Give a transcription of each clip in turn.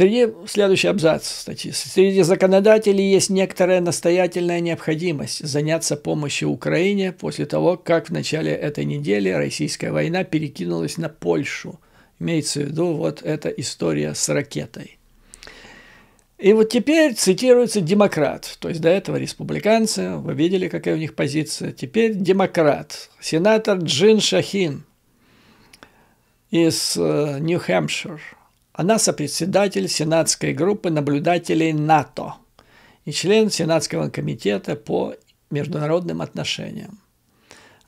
Среди, следующий абзац статьи. Среди законодателей есть некоторая настоятельная необходимость заняться помощью Украине после того, как в начале этой недели российская война перекинулась на Польшу. Имеется в виду вот эта история с ракетой. И вот теперь цитируется демократ, то есть до этого республиканцы, вы видели, какая у них позиция, теперь демократ, сенатор Джин Шахин из э, Нью-Хэмпшир – она сопредседатель Сенатской группы наблюдателей НАТО и член Сенатского комитета по международным отношениям.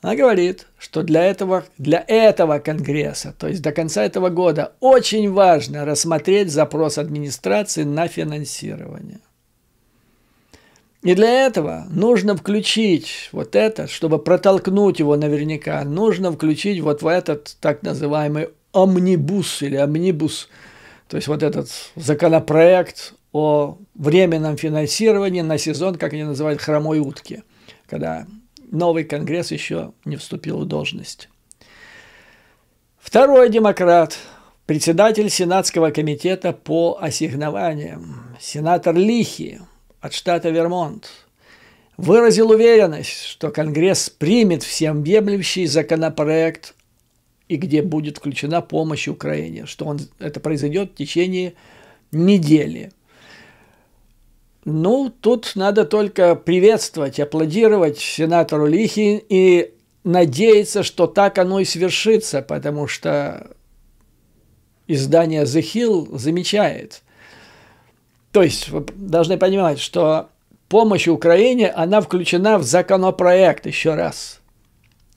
Она говорит, что для этого, для этого Конгресса, то есть до конца этого года, очень важно рассмотреть запрос администрации на финансирование. И для этого нужно включить вот это, чтобы протолкнуть его наверняка, нужно включить вот в этот так называемый омнибус или омнибус – то есть вот этот законопроект о временном финансировании на сезон, как они называют, хромой утки, когда новый Конгресс еще не вступил в должность. Второй демократ, председатель Сенатского комитета по ассигнованиям, сенатор Лихи от штата Вермонт, выразил уверенность, что Конгресс примет всеобъемлющий законопроект и где будет включена помощь Украине, что он, это произойдет в течение недели. Ну, тут надо только приветствовать, аплодировать сенатору Лихин и надеяться, что так оно и свершится, потому что издание The Hill замечает. То есть вы должны понимать, что помощь Украине, она включена в законопроект еще раз –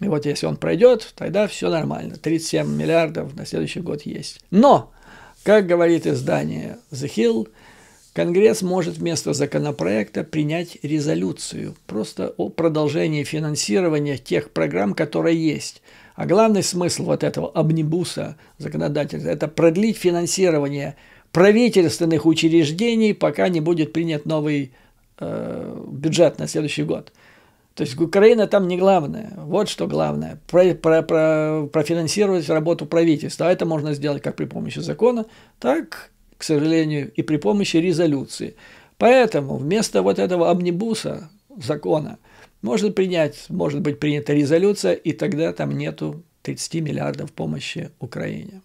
и вот если он пройдет, тогда все нормально. 37 миллиардов на следующий год есть. Но, как говорит издание The Hill, Конгресс может вместо законопроекта принять резолюцию просто о продолжении финансирования тех программ, которые есть. А главный смысл вот этого обнибуса законодательства – это продлить финансирование правительственных учреждений, пока не будет принят новый э, бюджет на следующий год – то есть Украина там не главное. Вот что главное. Про, про, про, профинансировать работу правительства. А это можно сделать как при помощи закона, так, к сожалению, и при помощи резолюции. Поэтому вместо вот этого амнибуса закона может принять, может быть принята резолюция, и тогда там нету 30 миллиардов помощи Украине.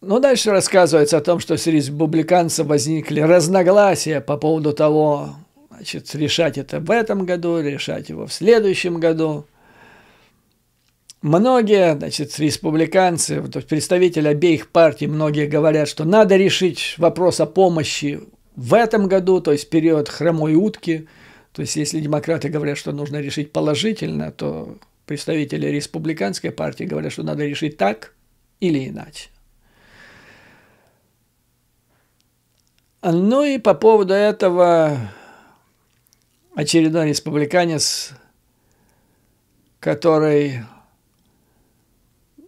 Но ну, дальше рассказывается о том, что среди республиканцев возникли разногласия по поводу того, Значит, решать это в этом году, решать его в следующем году. Многие, значит, республиканцы, представители обеих партий, многие говорят, что надо решить вопрос о помощи в этом году, то есть период хромой утки. То есть если демократы говорят, что нужно решить положительно, то представители республиканской партии говорят, что надо решить так или иначе. Ну и по поводу этого очередной республиканец, который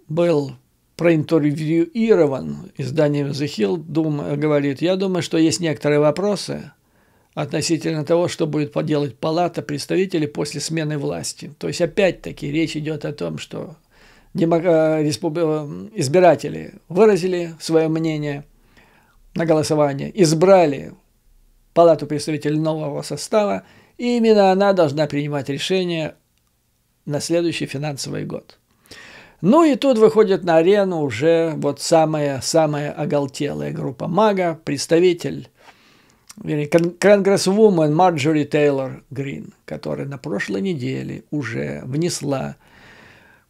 был проинтервьюирован изданием The Hill, дум, говорит, я думаю, что есть некоторые вопросы относительно того, что будет поделать Палата представителей после смены власти. То есть опять-таки речь идет о том, что демок... Э, респуб... Э, избиратели выразили свое мнение на голосование, избрали Палату представителей нового состава – и именно она должна принимать решение на следующий финансовый год. Ну и тут выходит на арену уже вот самая-самая оголтелая группа мага, представитель, вернее, конгрессвумен Марджори Тейлор Грин, которая на прошлой неделе уже внесла,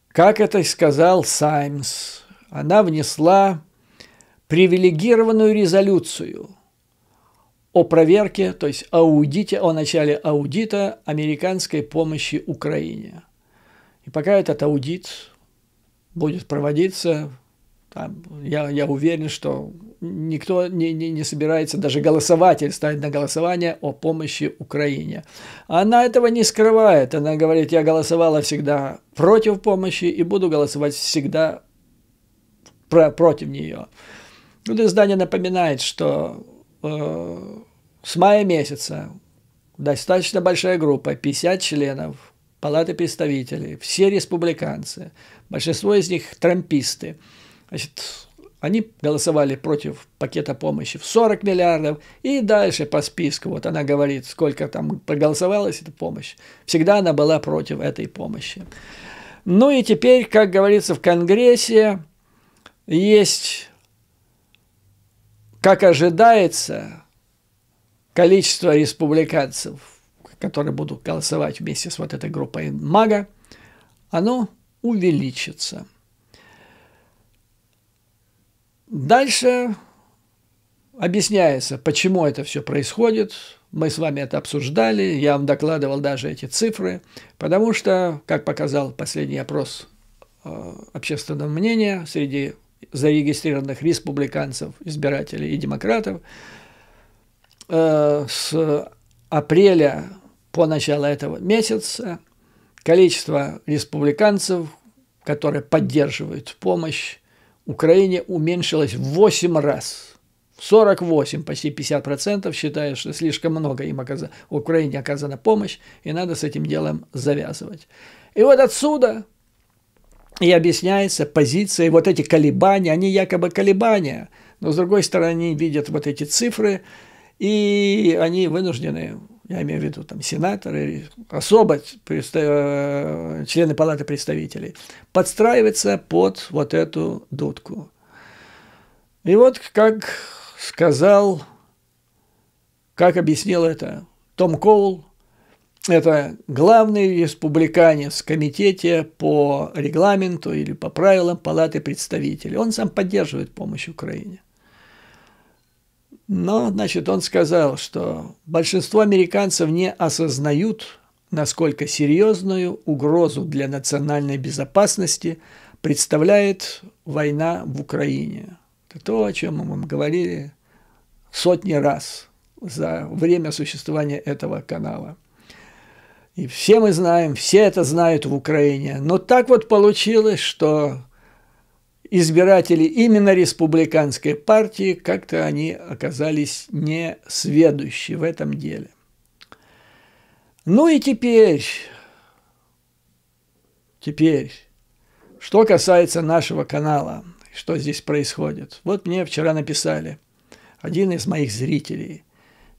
как это сказал Саймс, она внесла привилегированную резолюцию – о проверке, то есть аудите, о начале аудита американской помощи Украине. И пока этот аудит будет проводиться, там, я, я уверен, что никто не, не, не собирается даже голосовать или ставить на голосование о помощи Украине. Она этого не скрывает. Она говорит, я голосовала всегда против помощи и буду голосовать всегда про, против нее. Ну, издание напоминает, что э, с мая месяца достаточно большая группа, 50 членов Палаты представителей, все республиканцы, большинство из них трамписты. Значит, они голосовали против пакета помощи в 40 миллиардов, и дальше по списку, вот она говорит, сколько там проголосовалась эта помощь. Всегда она была против этой помощи. Ну и теперь, как говорится в Конгрессе, есть как ожидается, количество республиканцев, которые будут голосовать вместе с вот этой группой МАГА, оно увеличится. Дальше объясняется, почему это все происходит. Мы с вами это обсуждали, я вам докладывал даже эти цифры, потому что, как показал последний опрос э, общественного мнения среди зарегистрированных республиканцев, избирателей и демократов. Э, с апреля по начало этого месяца количество республиканцев, которые поддерживают помощь Украине, уменьшилось в 8 раз. 48, почти 50% считают, что слишком много им оказа... Украине оказана помощь, и надо с этим делом завязывать. И вот отсюда и объясняется позиция, вот эти колебания, они якобы колебания, но с другой стороны они видят вот эти цифры, и они вынуждены, я имею в виду там сенаторы, особо э, члены палаты представителей, подстраиваться под вот эту дудку. И вот как сказал, как объяснил это Том Коул, это главный республиканец в комитете по регламенту или по правилам Палаты представителей. Он сам поддерживает помощь Украине. Но, значит, он сказал, что большинство американцев не осознают, насколько серьезную угрозу для национальной безопасности представляет война в Украине. Это то, о чем мы вам говорили сотни раз за время существования этого канала. И все мы знаем, все это знают в Украине. Но так вот получилось, что избиратели именно республиканской партии как-то они оказались не сведущи в этом деле. Ну и теперь, теперь, что касается нашего канала, что здесь происходит. Вот мне вчера написали один из моих зрителей,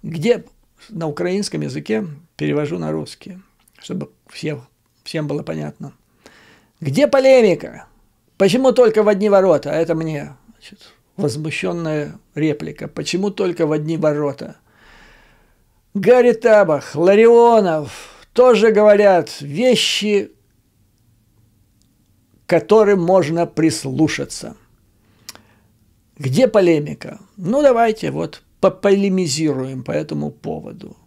где на украинском языке перевожу на русский, чтобы всем всем было понятно. Где полемика? Почему только в одни ворота? А это мне значит, возмущенная реплика. Почему только в одни ворота? Гарри Табах, Ларионов тоже говорят вещи, которым можно прислушаться. Где полемика? Ну, давайте вот пополемизируем по этому поводу.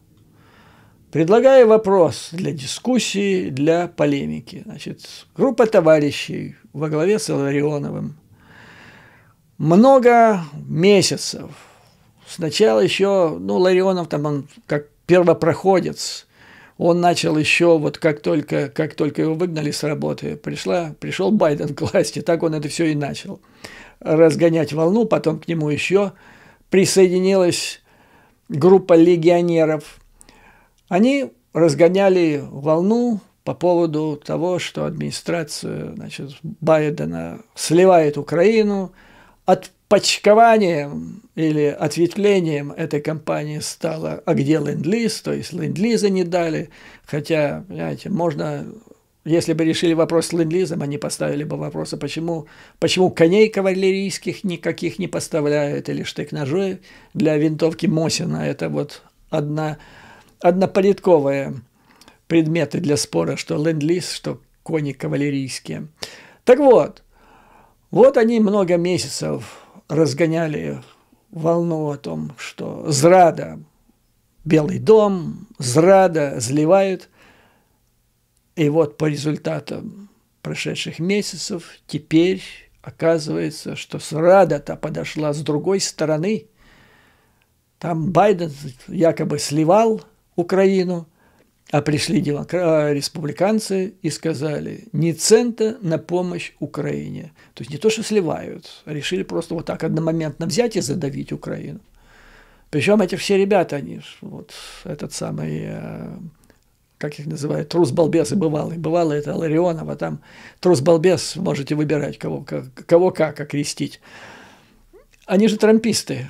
Предлагаю вопрос для дискуссии, для полемики. Значит, группа товарищей во главе с Иларионовым много месяцев. Сначала еще, ну, Ларионов там, он как первопроходец, он начал еще, вот как только, как только его выгнали с работы, пришла, пришел Байден к власти, так он это все и начал разгонять волну, потом к нему еще присоединилась группа легионеров – они разгоняли волну по поводу того, что администрация значит, Байдена сливает Украину. Отпочкованием или ответвлением этой кампании стало «А где ленд-лиз?», то есть ленд-лиза не дали, хотя, понимаете, можно если бы решили вопрос с ленд-лизом, они поставили бы вопрос, а почему, почему коней кавалерийских никаких не поставляют, или штык-ножей для винтовки Мосина. Это вот одна однопорядковые предметы для спора, что ленд-лиз, что кони кавалерийские. Так вот, вот они много месяцев разгоняли волну о том, что зрада Белый дом, зрада зливают. И вот по результатам прошедших месяцев теперь оказывается, что зрада-то подошла с другой стороны. Там Байден якобы сливал – Украину, а пришли а республиканцы и сказали, ни цента на помощь Украине. То есть не то, что сливают, а решили просто вот так одномоментно взять и задавить Украину. Причем эти все ребята, они вот этот самый, э, как их называют, трус балбесы бывалый. Бывалый это Ларионова, там трус балбес, можете выбирать, кого как, кого как окрестить. Они же трамписты,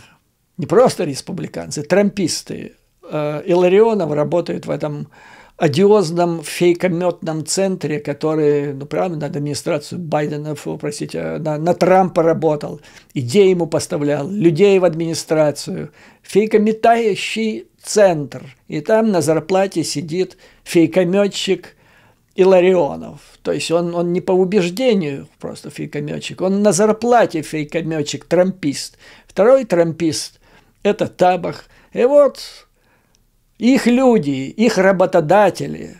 не просто республиканцы, трамписты. Э, Иларионов работает в этом одиозном фейкометном центре, который, ну, правда, на администрацию Байдена, фу, простите, на, на Трампа работал, идеи ему поставлял, людей в администрацию, фейкометающий центр. И там на зарплате сидит фейкометчик Иларионов. То есть он, он не по убеждению просто фейкометчик, он на зарплате фейкометчик, трампист. Второй трампист – это Табах. И вот их люди, их работодатели,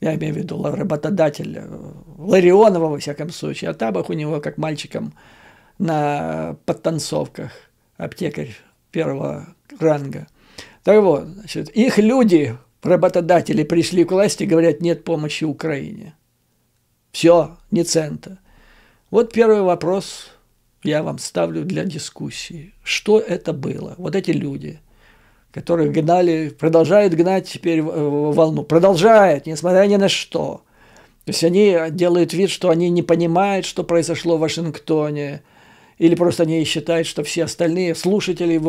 я имею в виду работодателя, э, Ларионова, во всяком случае, а Табах у него как мальчиком на подтанцовках, аптекарь первого ранга. Так вот, значит, их люди, работодатели, пришли к власти, и говорят, нет помощи Украине. Все, не цента. Вот первый вопрос я вам ставлю для дискуссии. Что это было? Вот эти люди – которые гнали, продолжают гнать теперь э, волну, продолжают, несмотря ни на что. То есть они делают вид, что они не понимают, что произошло в Вашингтоне, или просто они считают, что все остальные слушатели в,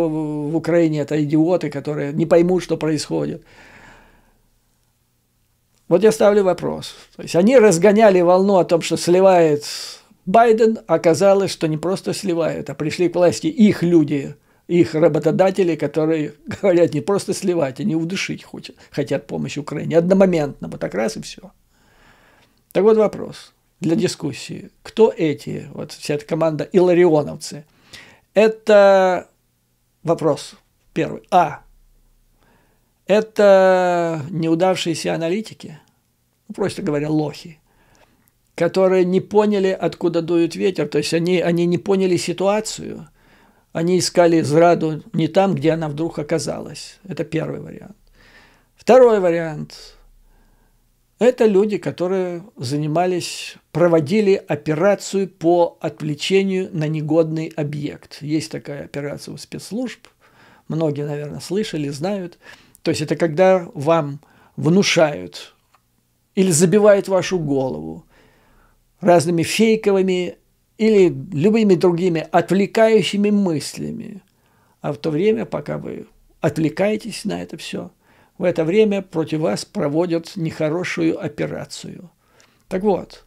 в Украине это идиоты, которые не поймут, что происходит. Вот я ставлю вопрос. То есть они разгоняли волну о том, что сливает Байден, оказалось, что не просто сливает а пришли к власти их люди – их работодатели, которые говорят не просто сливать, они удушить хотят, хотят помощь Украине. Одномоментно, вот так раз и все. Так вот вопрос для дискуссии. Кто эти, вот вся эта команда иларионовцы? Это вопрос первый. А. Это неудавшиеся аналитики, ну, просто говоря, лохи, которые не поняли, откуда дует ветер. То есть они, они не поняли ситуацию – они искали зраду не там, где она вдруг оказалась. Это первый вариант. Второй вариант. Это люди, которые занимались, проводили операцию по отвлечению на негодный объект. Есть такая операция у спецслужб. Многие, наверное, слышали, знают. То есть это когда вам внушают или забивают вашу голову разными фейковыми или любыми другими отвлекающими мыслями. А в то время, пока вы отвлекаетесь на это все, в это время против вас проводят нехорошую операцию. Так вот,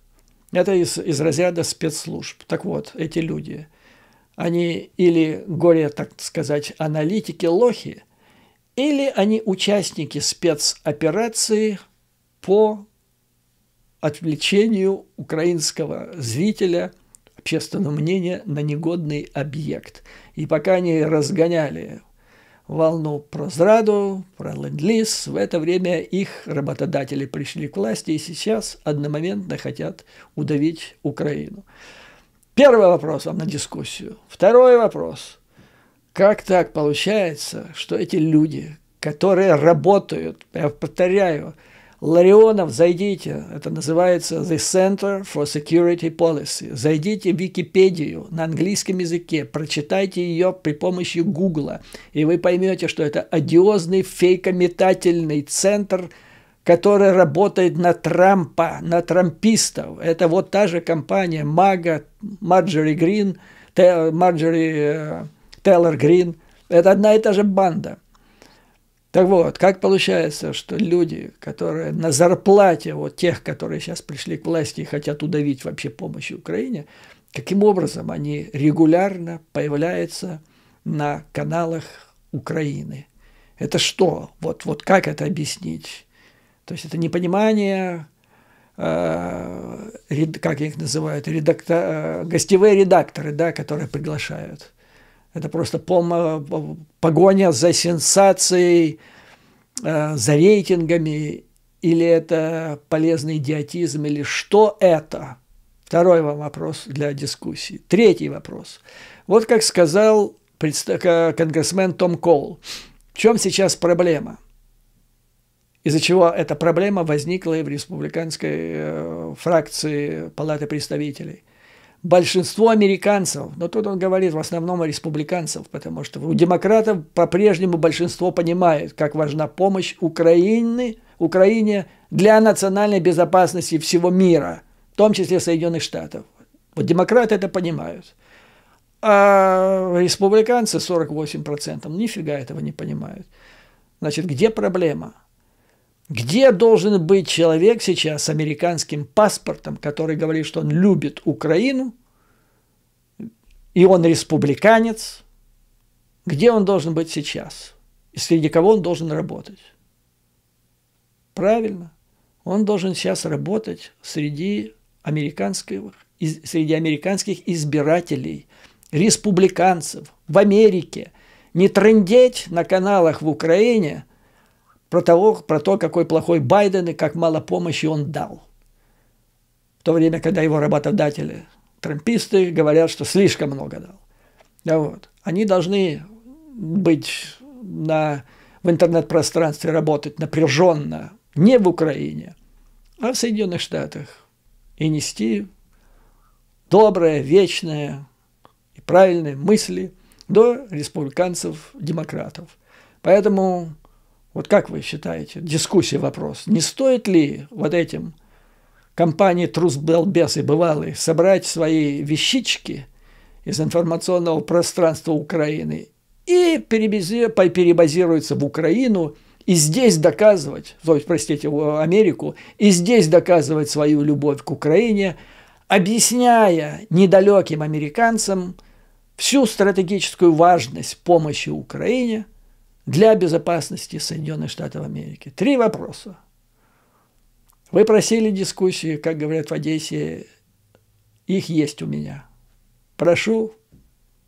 это из, из разряда спецслужб. Так вот, эти люди, они или горе, так сказать, аналитики, лохи, или они участники спецоперации по отвлечению украинского зрителя – общественного мнения на негодный объект. И пока они разгоняли волну про зраду, про ленд-лиз, в это время их работодатели пришли к власти и сейчас одномоментно хотят удавить Украину. Первый вопрос вам на дискуссию. Второй вопрос. Как так получается, что эти люди, которые работают, я повторяю, Ларионов, зайдите, это называется The Center for Security Policy. Зайдите в Википедию на английском языке, прочитайте ее при помощи Гугла, и вы поймете, что это одиозный фейкометательный центр, который работает на Трампа, на трампистов. Это вот та же компания Мага, Марджори Грин, Марджери Тейлор Грин. Это одна и та же банда – так вот, как получается, что люди, которые на зарплате вот тех, которые сейчас пришли к власти и хотят удавить вообще помощь Украине, каким образом они регулярно появляются на каналах Украины? Это что? Вот, вот как это объяснить? То есть это непонимание, э, как их называют, редактор, э, гостевые редакторы, да, которые приглашают. Это просто э, погоня за сенсацией, э, за рейтингами, или это полезный идиотизм, или что это? Второй вам вопрос для дискуссии. Третий вопрос. Вот как сказал э, конгрессмен Том Коул, в чем сейчас проблема? Из-за чего эта проблема возникла и в республиканской фракции Палаты представителей – большинство американцев, но тут он говорит в основном о республиканцев, потому что у демократов по-прежнему большинство понимает, как важна помощь Украины, Украине для национальной безопасности всего мира, в том числе Соединенных Штатов. Вот демократы это понимают. А республиканцы 48%, нифига этого не понимают. Значит, где проблема? Где должен быть человек сейчас с американским паспортом, который говорит, что он любит Украину, и он республиканец? Где он должен быть сейчас? И среди кого он должен работать? Правильно, он должен сейчас работать среди американских, среди американских избирателей, республиканцев в Америке. Не трындеть на каналах в Украине – про, того, про то, какой плохой Байден и как мало помощи он дал. В то время, когда его работодатели, трамписты, говорят, что слишком много дал. Да вот. Они должны быть на, в интернет-пространстве, работать напряженно, не в Украине, а в Соединенных Штатах, и нести добрые вечные и правильные мысли до республиканцев-демократов. Поэтому вот как вы считаете, дискуссия вопрос, не стоит ли вот этим компании и бывалые собрать свои вещички из информационного пространства Украины и перебазируются в Украину и здесь доказывать, то есть, простите, в Америку, и здесь доказывать свою любовь к Украине, объясняя недалеким американцам всю стратегическую важность помощи Украине – для безопасности Соединенных Штатов Америки. Три вопроса. Вы просили дискуссии, как говорят в Одессе, их есть у меня. Прошу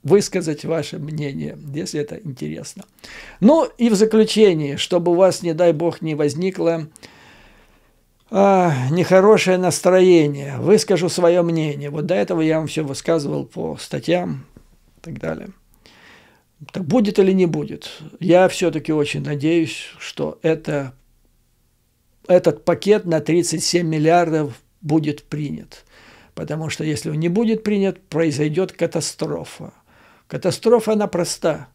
высказать ваше мнение, если это интересно. Ну и в заключение, чтобы у вас, не дай бог, не возникло а, нехорошее настроение, выскажу свое мнение. Вот до этого я вам все высказывал по статьям и так далее. Так будет или не будет? Я все-таки очень надеюсь, что это, этот пакет на 37 миллиардов будет принят. Потому что если он не будет принят, произойдет катастрофа. Катастрофа, она проста.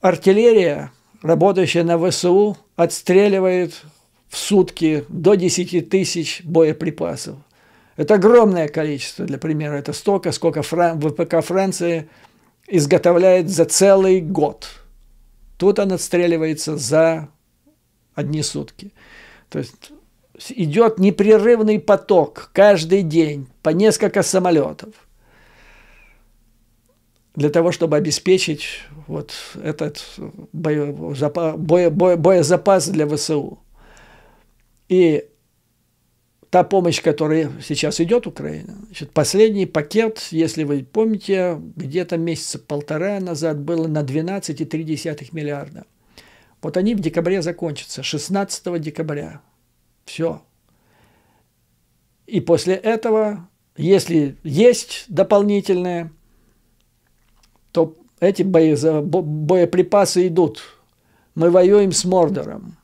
Артиллерия, работающая на ВСУ, отстреливает в сутки до 10 тысяч боеприпасов. Это огромное количество, для примера, это столько, сколько Фран... ВПК Франции изготовляет за целый год. Тут он отстреливается за одни сутки. То есть идет непрерывный поток каждый день по несколько самолетов для того, чтобы обеспечить вот этот боезапас, боезапас для ВСУ. И та помощь, которая сейчас идет Украине, значит, последний пакет, если вы помните, где-то месяца полтора назад было на 12,3 миллиарда. Вот они в декабре закончатся, 16 декабря. Все. И после этого, если есть дополнительное, то эти боеприпасы идут. Мы воюем с Мордором.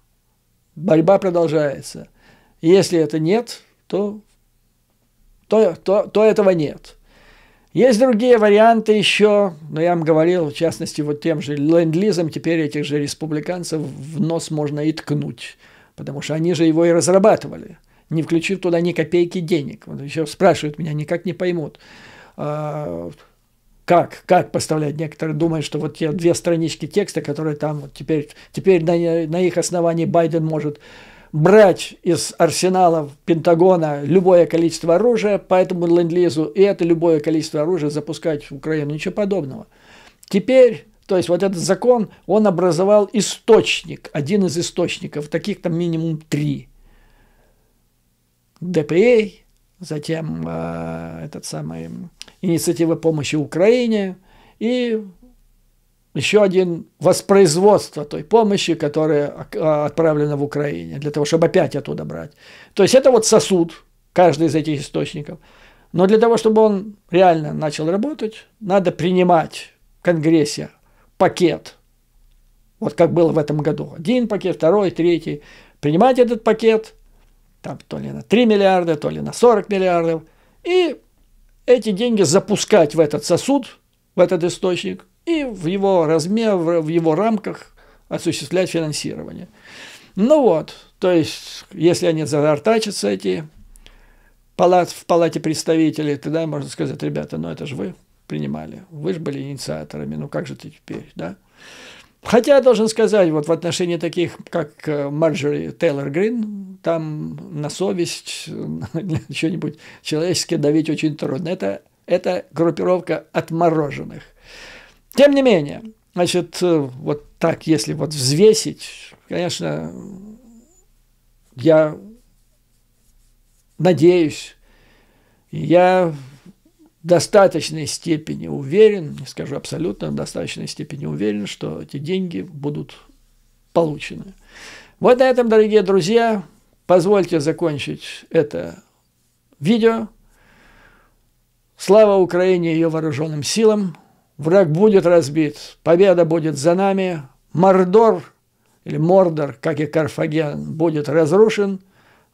Борьба продолжается – если это нет, то, то, то, то этого нет. Есть другие варианты еще, но я вам говорил, в частности, вот тем же ленд-лизом теперь этих же республиканцев в нос можно и ткнуть, потому что они же его и разрабатывали, не включив туда ни копейки денег. Вот еще спрашивают меня, никак не поймут а, как, как поставлять. Некоторые думают, что вот те две странички текста, которые там вот теперь, теперь на, на их основании Байден может брать из арсеналов Пентагона любое количество оружия по этому ленд-лизу, и это любое количество оружия запускать в Украину. Ничего подобного. Теперь, то есть вот этот закон, он образовал источник, один из источников, таких там минимум три. ДПА, затем э, этот самый, инициатива помощи Украине и еще один воспроизводство той помощи, которая а, отправлена в Украине, для того, чтобы опять оттуда брать. То есть это вот сосуд, каждый из этих источников. Но для того, чтобы он реально начал работать, надо принимать в Конгрессе пакет, вот как было в этом году. Один пакет, второй, третий. Принимать этот пакет, там то ли на 3 миллиарда, то ли на 40 миллиардов, и эти деньги запускать в этот сосуд, в этот источник, и в его размер, в его рамках осуществлять финансирование. Ну вот, то есть, если они заортачатся, эти палат, в палате представителей, тогда можно сказать, ребята, ну это же вы принимали, вы же были инициаторами, ну как же ты теперь, да? Хотя я должен сказать, вот в отношении таких, как э, Марджори Тейлор Грин, там на совесть, что-нибудь человеческое давить очень трудно. Это, это группировка отмороженных. Тем не менее, значит, э, вот так, если вот взвесить, конечно, я надеюсь, я в достаточной степени уверен, скажу абсолютно, в достаточной степени уверен, что эти деньги будут получены. Вот на этом, дорогие друзья, позвольте закончить это видео. Слава Украине и ее вооруженным силам! Враг будет разбит, победа будет за нами, Мордор или Мордор, как и Карфаген, будет разрушен.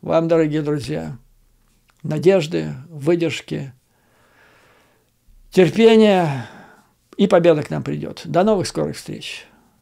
Вам, дорогие друзья, надежды, выдержки, терпения, и победа к нам придет. До новых скорых встреч!